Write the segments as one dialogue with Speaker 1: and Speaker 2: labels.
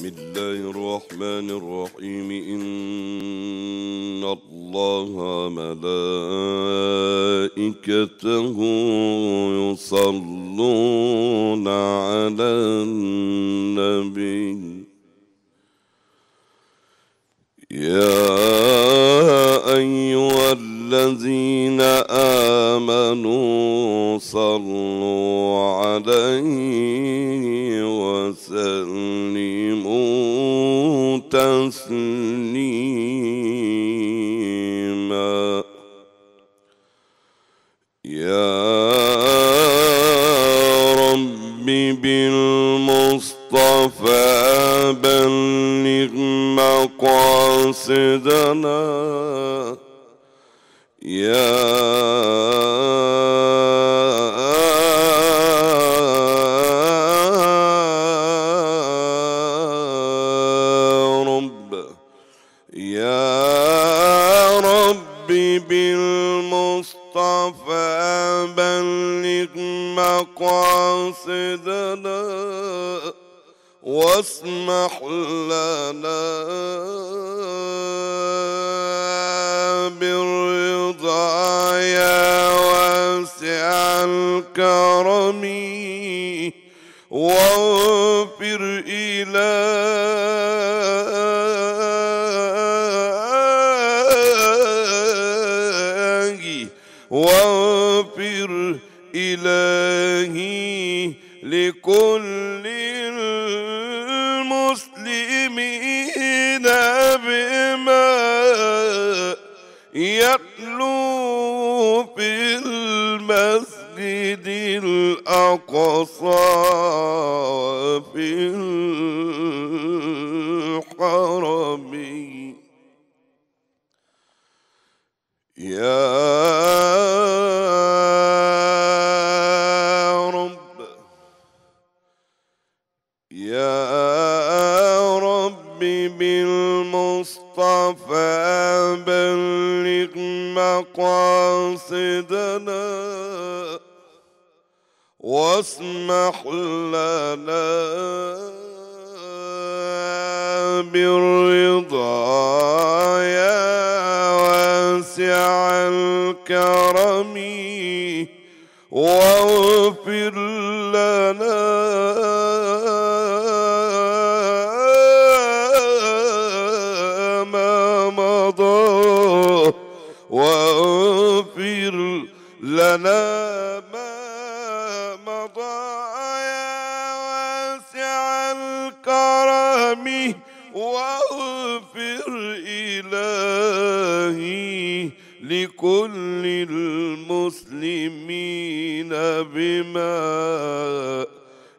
Speaker 1: بسم الله الرحمن الرحيم إن الله ملائكته يصلون على النبي يا أيها الذين آمنوا صلوا عليه وسلموا تسليما يا رب بالمصطفى بلغ مقاصدنا يا مقاصدنا واسمح لنا بالرضا يا واسع الكرم واغفر إلهي واغفر إلهي لكل المسلمين بما يتلو في المسجد الأقصى في الحرم يا مقاصدنا واسمح لنا بالرضا يا واسع الكرم واغفر لنا لنا ما مضى يا واسع الكرم واغفر إلهي لكل المسلمين بما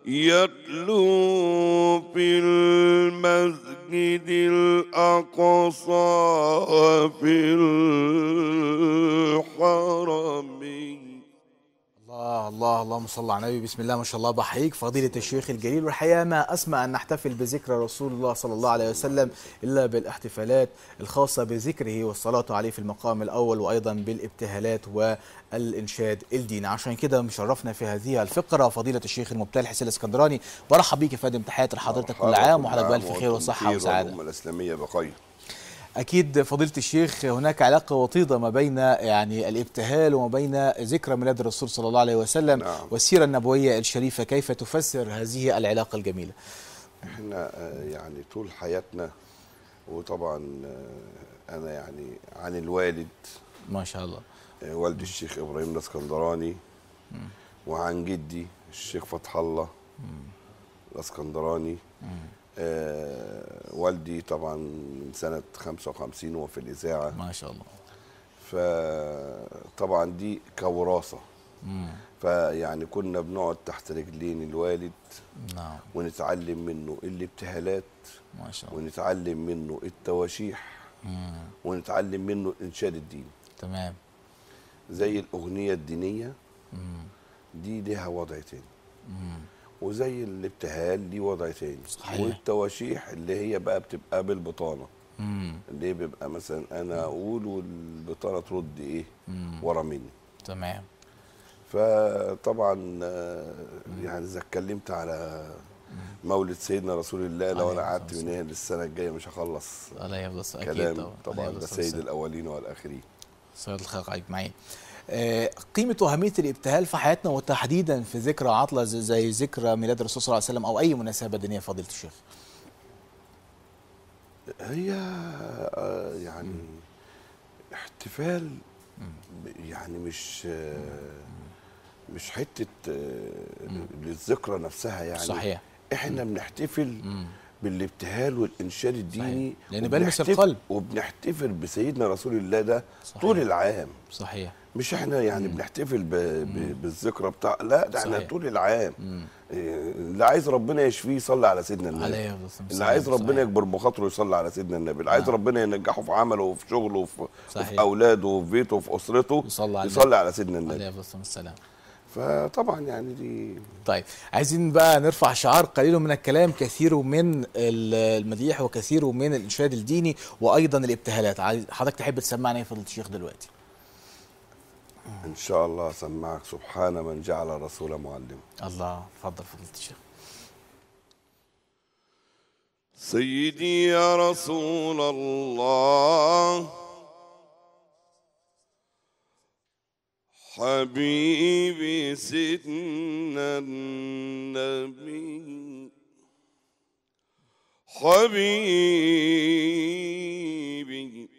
Speaker 1: يتلو في المسجد الأقصى
Speaker 2: وفي الحرم الله اللهم صل على النبي بسم الله ما شاء الله بحييك فضيلة الشيخ الجليل والحقيقة ما أسمع أن نحتفل بذكرى رسول الله صلى الله عليه وسلم إلا بالاحتفالات الخاصة بذكره والصلاة عليه في المقام الأول وأيضا بالابتهالات والإنشاد الديني عشان كده مشرفنا في هذه الفقرة فضيلة الشيخ المبتهل حسين الإسكندراني برحب بيك يا فندم تحياتي لحضرتك كل عام وحضرتك بألف خير وصحة وسعادة
Speaker 1: الأمة الإسلامية بقية
Speaker 2: أكيد فضيلة الشيخ هناك علاقة وطيدة ما بين يعني الابتهال وما بين ذكرى ميلاد الرسول صلى الله عليه وسلم نعم. والسيرة النبوية الشريفة كيف تفسر هذه العلاقة الجميلة
Speaker 1: احنا آه، يعني طول حياتنا وطبعا آه، أنا يعني عن الوالد ما شاء الله آه، والد الشيخ إبراهيم الاسكندراني وعن جدي الشيخ فتح الله الاسكندراني آه، والدي طبعا من سنه 55 وهو في الاذاعه ما شاء الله فطبعا دي كوراثه فيعني كنا بنقعد تحت رجلين الوالد نعم ونتعلم منه الابتهالات ما شاء الله ونتعلم منه التواشيح مم. ونتعلم منه انشاد الدين تمام زي الاغنيه الدينيه مم. دي ليها وضع تاني مم. وزي الابتهال ليه وضع تاني صحيح. والتواشيح اللي هي بقى بتبقى بالبطانه مم. اللي بيبقى مثلا انا اقول والبطانه ترد ايه ورا مني تمام فطبعا يعني اذا اتكلمت على مولد سيدنا رسول الله لو انا قعدت من هنا للسنه الجايه مش هخلص
Speaker 2: الله يفضل كلام طبعا ده سيد
Speaker 1: الاولين والاخرين
Speaker 2: سيد الخلق اجمعين آه، قيمه واهميه الابتهال في حياتنا وتحديدا في ذكرى عطله زي ذكرى ميلاد الرسول صلى الله عليه وسلم او اي مناسبه دينيه فضيله الشيخ هي آه، يعني احتفال يعني مش آه،
Speaker 1: مش حته للذكرى نفسها يعني صحيح احنا بنحتفل بالابتهال والانشاد الديني لان بلمس القلب وبنحتفل بسيدنا رسول الله ده صحيح. طول العام صحيح مش احنا يعني مم. بنحتفل ب... ب... بالذكرى بتاع لا ده احنا طول العام مم. اللي عايز ربنا يشفيه يصلي على سيدنا النبي عليه اللي عايز ربنا صحيح. يكبر بخاطره يصلي على سيدنا النبي اللي عايز آه. ربنا ينجحه في عمله وفي شغله وفي, في اولاده وفي بيته وفي اسرته يصلي على, يصلي على سيدنا النبي
Speaker 2: عليه الصلاه والسلام فطبعا يعني دي طيب عايزين بقى نرفع شعار قليل من الكلام كثير من المديح وكثير من الانشاد الديني وايضا الابتهالات حضرتك تحب تسمعنا ايه فضل الشيخ دلوقتي
Speaker 1: آه. ان شاء الله سمعك سبحان من جعل الرسول معلم الله تفضل فضيله الشيخ سيدي يا رسول الله حبيبي سيدنا النبي حبيبي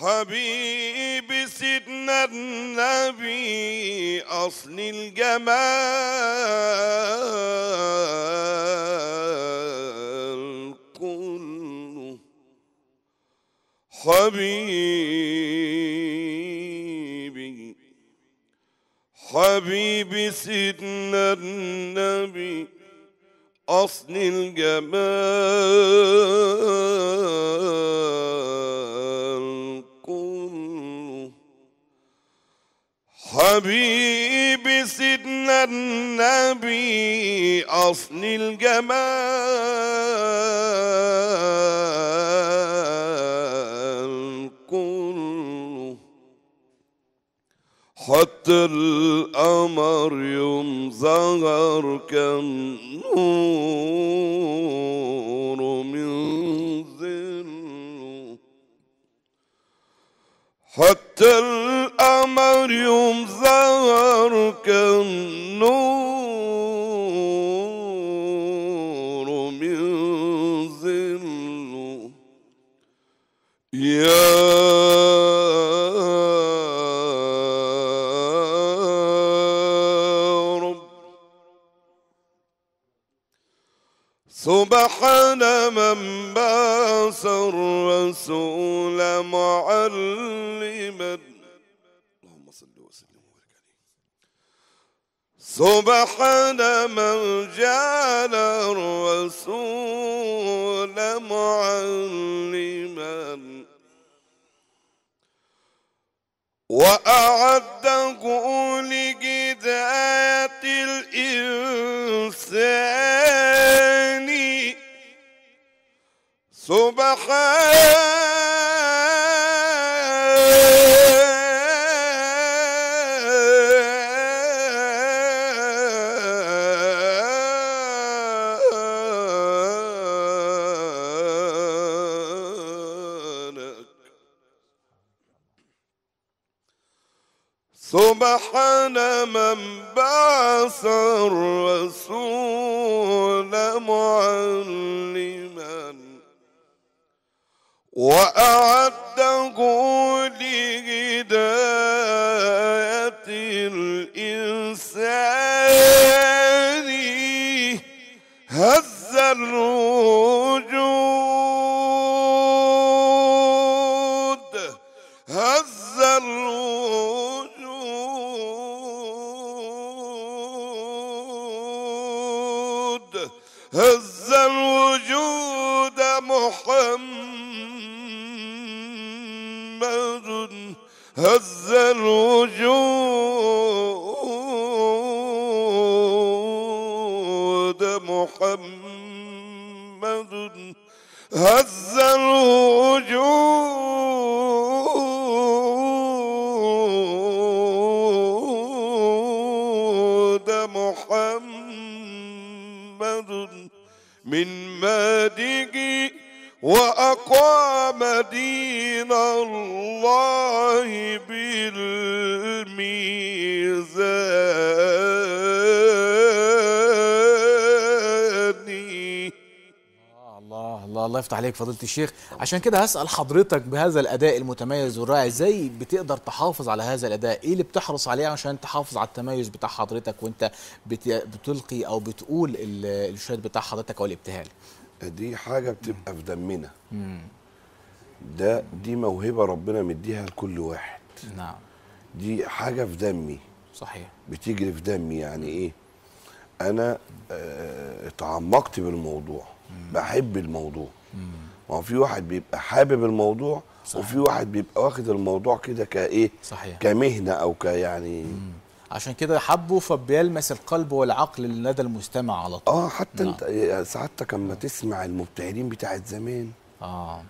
Speaker 1: حبيب سيدنا النبي أصل الجمال كله حبيبي حبيبي سيدنا النبي أصل الجمال حبيبي سيدنا النبي أصل الجمال كله حتى القمر يوم ظهر كان نور من ظله حتى الأمر مريم ظهرك النور من ظله يا رب سبحان من باس الرسول معلما سبحان من جعل الرسول معلما وأعده لهداية الإنسان سبحان سبحان من بعث الرسول معلما وأعده لهداية الإنسان هز الروح الوجود محمد هز الوجود محمد من ماده وأقام دين الله بالميزان آه،
Speaker 2: الله الله الله يفتح عليك فضيلة الشيخ عشان كده هسأل حضرتك بهذا الأداء المتميز والرائع ازاي بتقدر تحافظ على هذا الأداء ايه اللي بتحرص عليه عشان تحافظ على التميز بتاع حضرتك وانت بتلقي أو بتقول الإرشاد بتاع حضرتك أو الابتهال دي حاجه بتبقى في دمنا
Speaker 1: ده دي موهبه ربنا مديها لكل واحد نعم دي حاجه في دمي صحيح بتجري في دمي يعني ايه انا اه اتعمقت بالموضوع مم. بحب الموضوع ما هو في واحد بيبقى حابب الموضوع صحيح. وفي واحد بيبقى واخد الموضوع كده كايه صحيح.
Speaker 2: كمهنه او كيعني عشان كده حبه فبيلمس القلب والعقل لدى المستمع على طول اه حتى نعم. انت سعادتك اما تسمع المبتهلين بتاعت زمان
Speaker 1: اه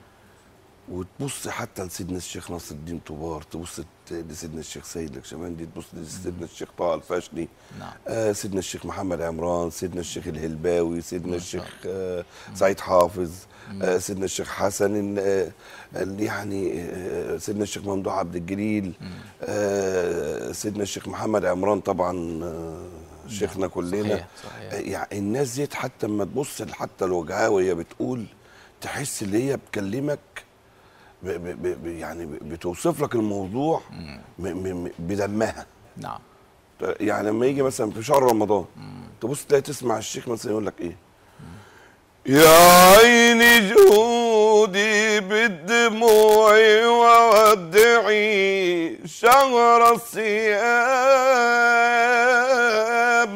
Speaker 1: وتبص حتى لسيدنا الشيخ ناصر الدين طوبار تبص لسيدنا الشيخ سيد لكشماندي تبص لسيدنا الشيخ طه الفاشني نعم. آه سيدنا الشيخ محمد عمران سيدنا الشيخ الهلباوي سيدنا الشيخ آه سعيد حافظ آه، سيدنا الشيخ حسن آه، يعني آه، سيدنا الشيخ ممدوح عبد الجليل سيدنا الشيخ محمد عمران طبعا شيخنا نعم، كلنا صحيح. صحيح. يعني الناس ديت حتى لما تبص حتى لوجهها وهي بتقول تحس ان هي بتكلمك ب ب ب يعني بتوصف لك الموضوع بدمها نعم يعني لما يجي مثلا في شهر رمضان مم. تبص تلاقي تسمع الشيخ مثلا يقول لك ايه يا عيني جودي بالدموع وودعي شهر الصيام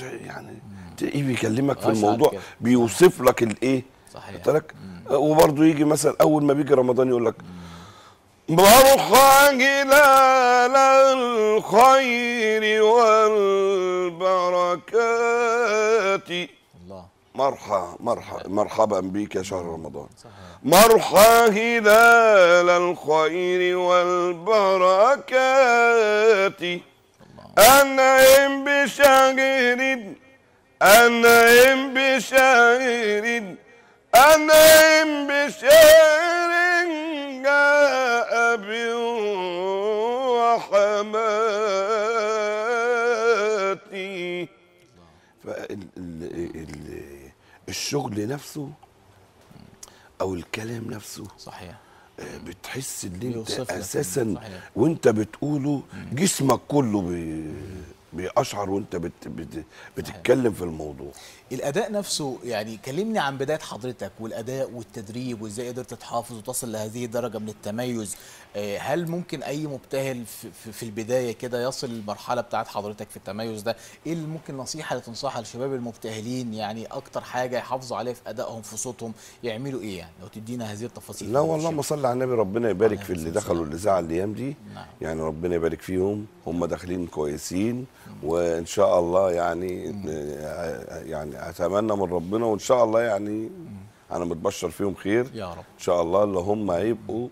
Speaker 1: يعني تلاقيه بيكلمك في الموضوع بيوصف لك الايه صحيح لك وبرضه يجي مثلا اول ما بيجي رمضان يقول لك بروح جلال الخير والبركات مرحى مرحى مرحبا بك يا شهر نعم. رمضان مرحى هلال الخير والبركات أنعم بشهر أنعم بشهر أنعم بشهر جاء فإن الشغل نفسه او الكلام نفسه صحيح آه، بتحس ان انت اساسا صحيح.
Speaker 2: وانت بتقوله جسمك كله بي بيقشعر وانت بت بت بتتكلم في الموضوع الاداء نفسه يعني كلمني عن بدايه حضرتك والاداء والتدريب وازاي قدرت تحافظ وتصل لهذه الدرجه من التميز آه، هل ممكن اي مبتهل في البدايه كده يصل للمرحله بتاعت حضرتك في التميز ده ايه اللي ممكن نصيحه اللي تنصحها لشباب المبتهلين يعني اكتر حاجه يحافظوا عليها في ادائهم في صوتهم يعملوا ايه يعني لو تدينا هذه التفاصيل لا
Speaker 1: والله ما صلي على النبي ربنا يبارك في اللي دخلوا الاذاعه الايام دي نعم. يعني ربنا يبارك فيهم هم نعم. داخلين كويسين نعم. وان شاء الله يعني مم. نعم. آه، يعني اتمنى من ربنا وان شاء الله يعني انا متبشر فيهم خير يا رب ان شاء الله اللي هم هيبقوا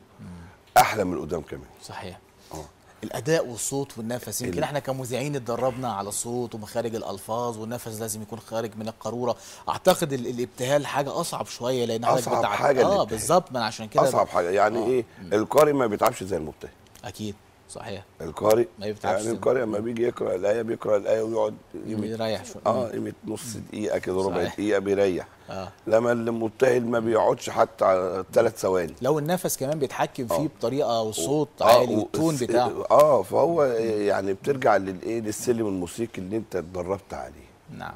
Speaker 1: احلى من قدام كمان صحيح
Speaker 2: أوه. الاداء والصوت والنفس يمكن احنا كمذيعين اتدربنا على الصوت ومخارج الالفاظ والنفس لازم يكون خارج من القاروره اعتقد الابتهال حاجه اصعب شويه لان اصعب حاجه اه بالظبط ما عشان كده اصعب
Speaker 1: حاجه يعني أوه. ايه القارئ ما بيتعبش زي المبتهل اكيد صحيح القارئ ما يفتحش يعني القارئ لما
Speaker 2: بيجي يقرا الايه بيقرا
Speaker 1: الايه ويقعد يريح شويه اه قيمه نص دقيقه كده ربع دقيقه بيريح آه. لما المبتهل ما بيقعدش حتى على
Speaker 2: ثلاث ثواني لو النفس كمان بيتحكم فيه آه. بطريقه وصوت آه. عالي والتون بتاعه اه
Speaker 1: فهو يعني بترجع للايه للسلم الموسيقي اللي انت اتدربت عليه نعم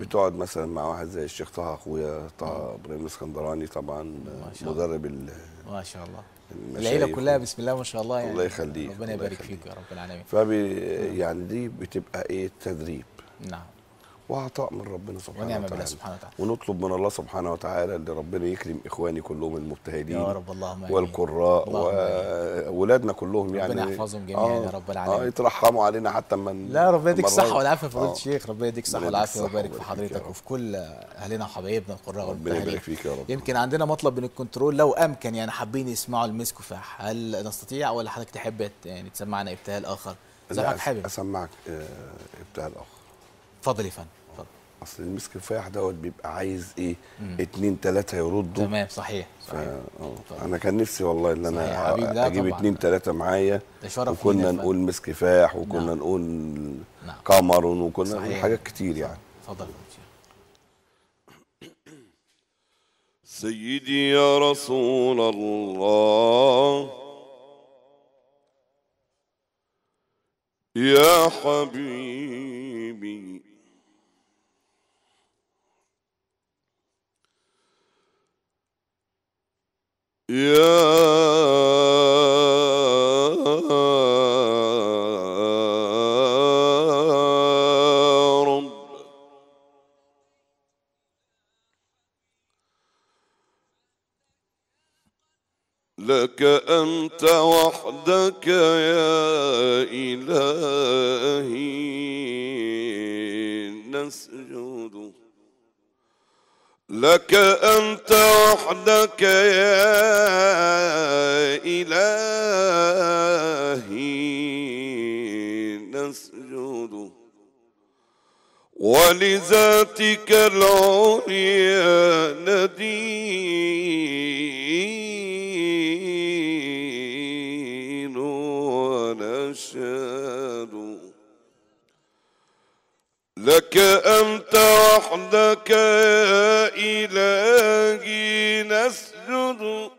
Speaker 1: بتقعد مثلا مع واحد زي الشيخ طه اخويا طه ابراهيم اسكندراني طبعا مدرب ال ما شاء الله العيله كلها بسم الله ما شاء الله يعني الله يخليك ربنا يبارك فيك يا رب العالمين فبي يعني دي بتبقى ايه تدريب نعم
Speaker 2: وعطاء من ربنا سبحانه ونعم وتعالى سبحانه وتعالى
Speaker 1: ونطلب من الله سبحانه وتعالى ان ربنا يكرم اخواني كلهم المبتهلين يا رب اللهم والقراء واولادنا كلهم ربنا يعني ربنا يحفظهم جميعا آه يا رب العالمين اه يترحموا علينا حتى من لا ربنا يديك الصحه والعافيه يا فضيله آه. الشيخ ربنا يديك الصحه والعافيه ويبارك
Speaker 2: في حضرتك وفي كل اهلنا وحبايبنا القراء ربنا يبارك فيك يا رب يمكن عندنا مطلب من الكنترول لو امكن يعني حابين يسمعوا المسك وفاح هل نستطيع ولا حضرتك تحب يعني تسمعنا ابتهال اخر زي حابب اسمعك آه، ابتهال اخر اتفضل يا فندم اصل المسك الفايح دوت بيبقى عايز ايه مم. اتنين تلاته يردوا تمام
Speaker 1: صحيح صحيح آه. ف... انا كان نفسي والله ان انا اجيب اتنين تلاته معايا وكنا نقول مسك فاح وكنا نعم. نقول نعم. وكنا صحيح. نقول حاجات كتير يعني اتفضل سيدي يا رسول الله يا حبيبي يا رب لك أنت وحدك يا إلهي نسجد لك أنت وحدك يا إلهي نسجد ولذاتك العليا ندين لك أنت وحدك يا إلهي نسجد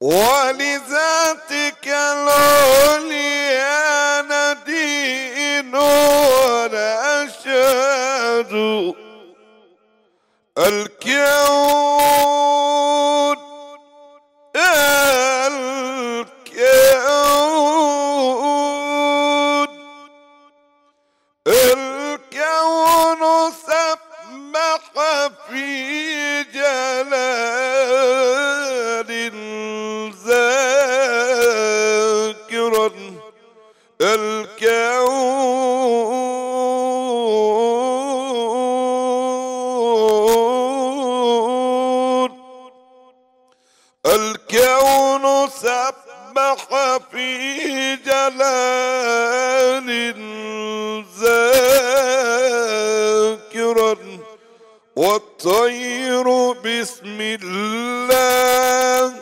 Speaker 1: ولذاتك العليا ندين ونشهد الكون الكون سبح في جلال ذاكرا والطير بسم الله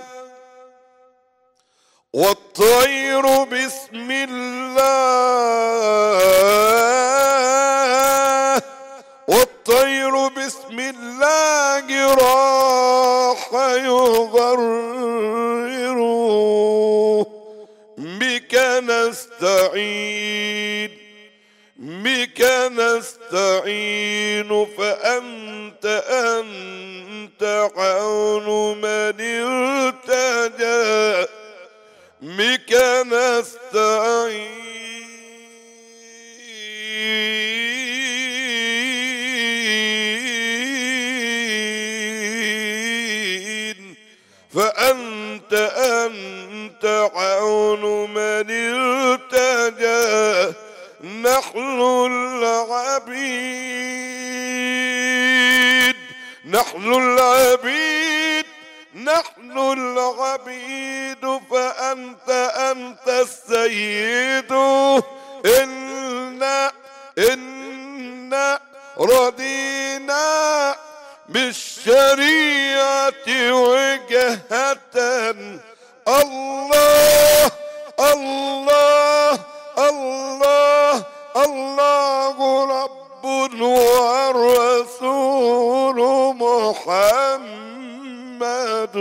Speaker 1: والطير بسم الله والطير بسم الله نستعين بك نستعين فأنت أنت عون من ارتجى بك نستعين فأنت أنت عون من ارتجى نحن العبيد نحن العبيد نحن العبيد فأنت أنت السيد إنا إنا رضينا بالشريعة وجهة الله الله الله الله رب محمد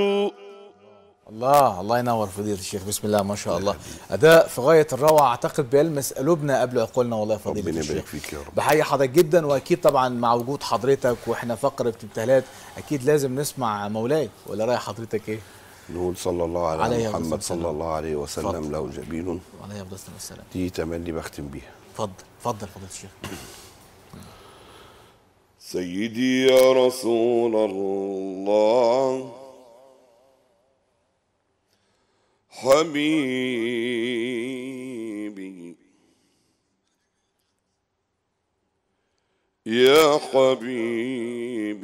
Speaker 2: الله الله ينور فضيله الشيخ بسم الله ما شاء الله اداء في غايه الروعه اعتقد بيلمس قلوبنا قبل عقولنا والله فضيله ربنا الشيخ فيك يا رب بحيي حضرتك جدا واكيد طبعا مع وجود حضرتك واحنا فقره ابتهالات اكيد لازم نسمع مولاي ولا راي حضرتك ايه نقول صلى الله على محمد صلى الله عليه وسلم له جبين وعليه افضل السلام دي تملي بختم بيها تفضل تفضل فضيله الشيخ
Speaker 1: سيدي يا رسول الله حبيبي يا حبيبي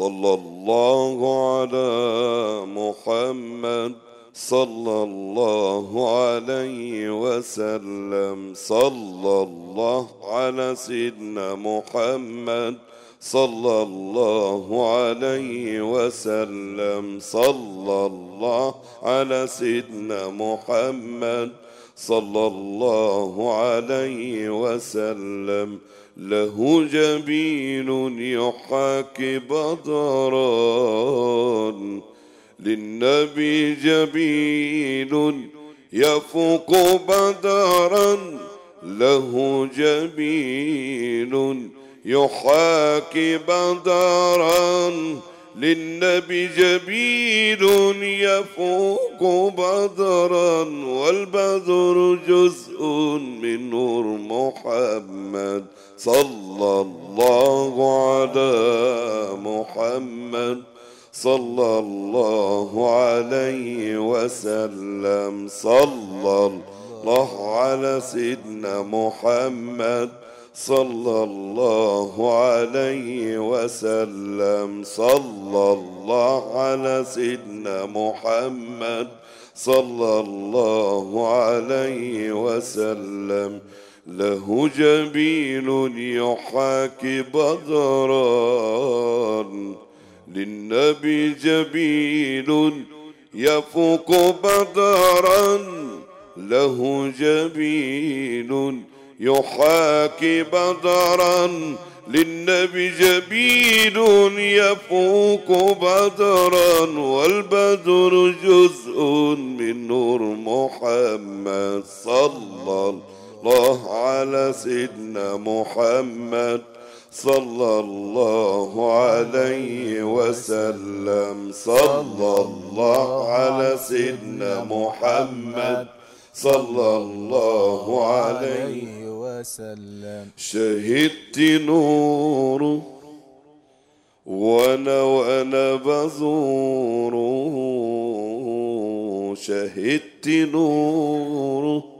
Speaker 1: صلى الله على محمد صلى الله عليه وسلم صلى الله على سيدنا محمد صلى الله عليه وسلم صلى الله على سيدنا محمد صلى الله عليه وسلم له جبين يحاكي بدران للنبي جبين يفوق بدرا له جبين يحاكي بدرا للنبي جبين يفوق بدرا والبدر جزء من نور محمد صلى الله على محمد صلى الله عليه وسلم صلى الله على سيدنا محمد صلى الله عليه وسلم صلى الله على سيدنا محمد صلى الله عليه وسلم له جبين يحاكي بدرا للنبي جبين يفوق بدرا له جبين يحاكي بدرا للنبي جبين يفوق بدرا والبدر جزء من نور محمد صلى الله عليه وسلم الله على سيدنا محمد صلى الله عليه وسلم صلى الله على سيدنا محمد صلى الله عليه
Speaker 2: وسلم
Speaker 1: شهدت نوره وانا وانا بزوره شهدت نوره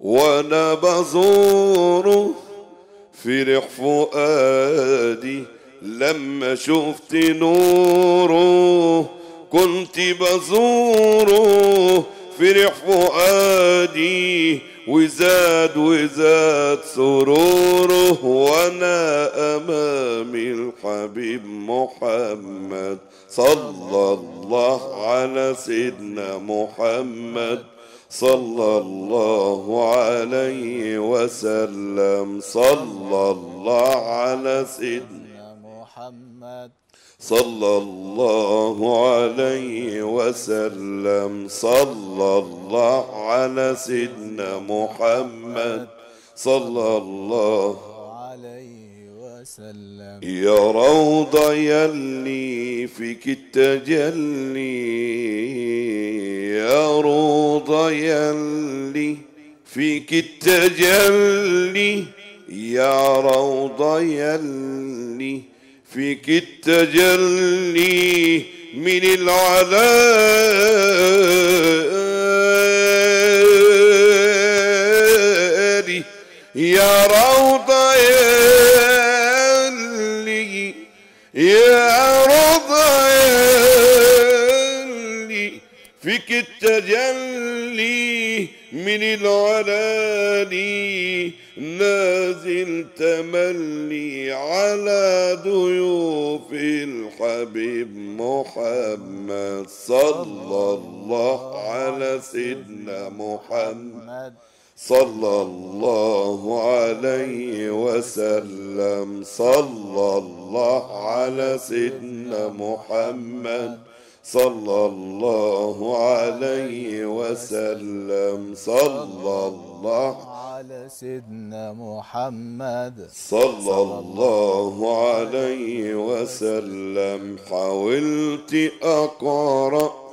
Speaker 1: وانا بزوره فرح فؤادي لما شفت نوره كنت بزوره فرح فؤادي وزاد وزاد سروره وانا امام الحبيب محمد صلى الله على سيدنا محمد صلى الله عليه وسلم صلى الله على سيدنا محمد صلى الله عليه وسلم صلى الله على سيدنا محمد صلى الله
Speaker 2: وسلم
Speaker 1: يا روضة يلي فيك التجلي يا روضة يلي فيك التجلي يا روضة يلي فيك التجلي من العلالي يا روضة يلي يا رب يلي فيك التجلي من العلالي نازل تملي على ضيوف الحبيب محمد صلى الله على سيدنا محمد صلى الله عليه وسلم صلى الله على سيدنا محمد صلى الله عليه وسلم صلى الله
Speaker 2: على سيدنا محمد صلى الله
Speaker 1: عليه وسلم حاولت أقرأ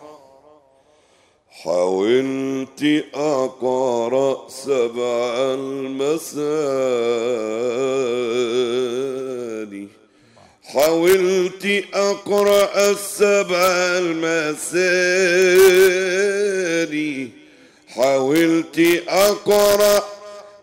Speaker 1: حاولت أقرأ سبع المساني حاولت أقرأ السبع المساني حاولت أقرأ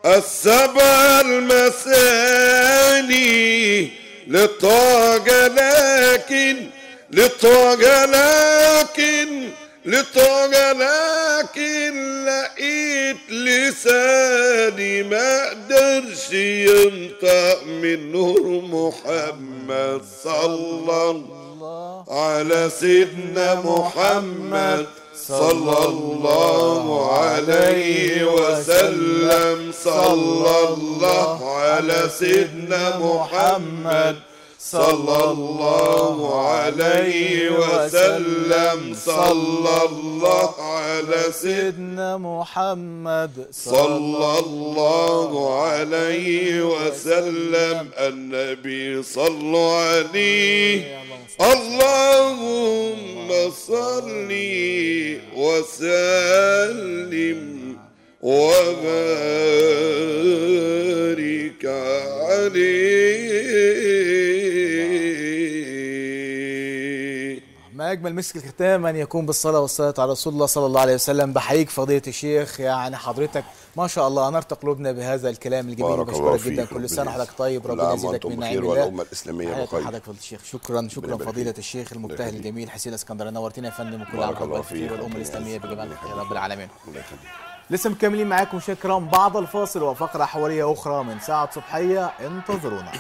Speaker 1: السبع المساني للطاقة لكن للطاقة لكن لكن لقيت لساني ما قدرش ينطق من نور محمد صلى الله على سيدنا محمد صلى الله عليه وسلم صلى الله على سيدنا محمد صلى الله عليه وسلم صلى الله
Speaker 2: على سيدنا محمد صلى الله عليه وسلم
Speaker 1: النبي صلوا عليه اللهم صل وسلم وبارك عليه
Speaker 2: اجمل مسك الختام ان يكون بالصلاه والصلاه على رسول الله صلى الله عليه وسلم بحييك فضيله الشيخ يعني حضرتك ما شاء الله انرت قلوبنا بهذا الكلام الجميل بشكرك جدا كل سنه وحضرتك طيب ربنا يزيدك من نعيم الله والامه الاسلاميه بخير حضرتك فضيله الشيخ شكرا شكرا فضيله الشيخ المجتهد الجميل حسين اسكندر نورتنا يا فندم وكل عام وانتم بخير والامه الاسلاميه بجمال يا رب العالمين يخليك لسه مكملين معاكم شكرا بعد الفاصل وفقره حواريه اخرى من ساعه صبحيه انتظرونا